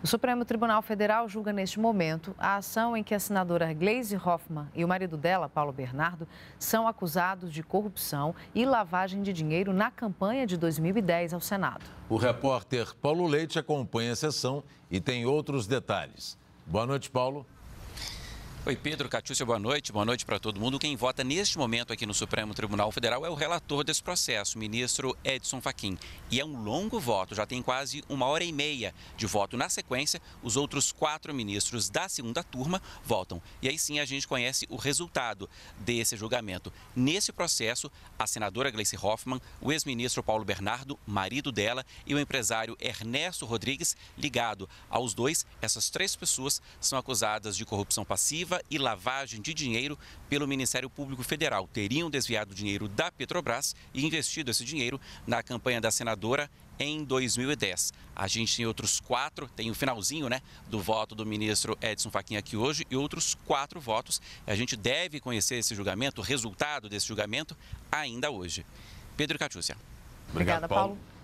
O Supremo Tribunal Federal julga neste momento a ação em que a senadora Gleise Hoffmann e o marido dela, Paulo Bernardo, são acusados de corrupção e lavagem de dinheiro na campanha de 2010 ao Senado. O repórter Paulo Leite acompanha a sessão e tem outros detalhes. Boa noite, Paulo. Oi, Pedro, Catiúcia, boa noite. Boa noite para todo mundo. Quem vota neste momento aqui no Supremo Tribunal Federal é o relator desse processo, o ministro Edson Fachin. E é um longo voto, já tem quase uma hora e meia de voto na sequência. Os outros quatro ministros da segunda turma votam. E aí sim a gente conhece o resultado desse julgamento. Nesse processo, a senadora Gleice Hoffmann, o ex-ministro Paulo Bernardo, marido dela, e o empresário Ernesto Rodrigues, ligado aos dois, essas três pessoas são acusadas de corrupção passiva e lavagem de dinheiro pelo Ministério Público Federal. Teriam desviado dinheiro da Petrobras e investido esse dinheiro na campanha da senadora em 2010. A gente tem outros quatro, tem o finalzinho né, do voto do ministro Edson Fachin aqui hoje e outros quatro votos. A gente deve conhecer esse julgamento, o resultado desse julgamento, ainda hoje. Pedro Catiúcia. Obrigado, Obrigada, Paulo.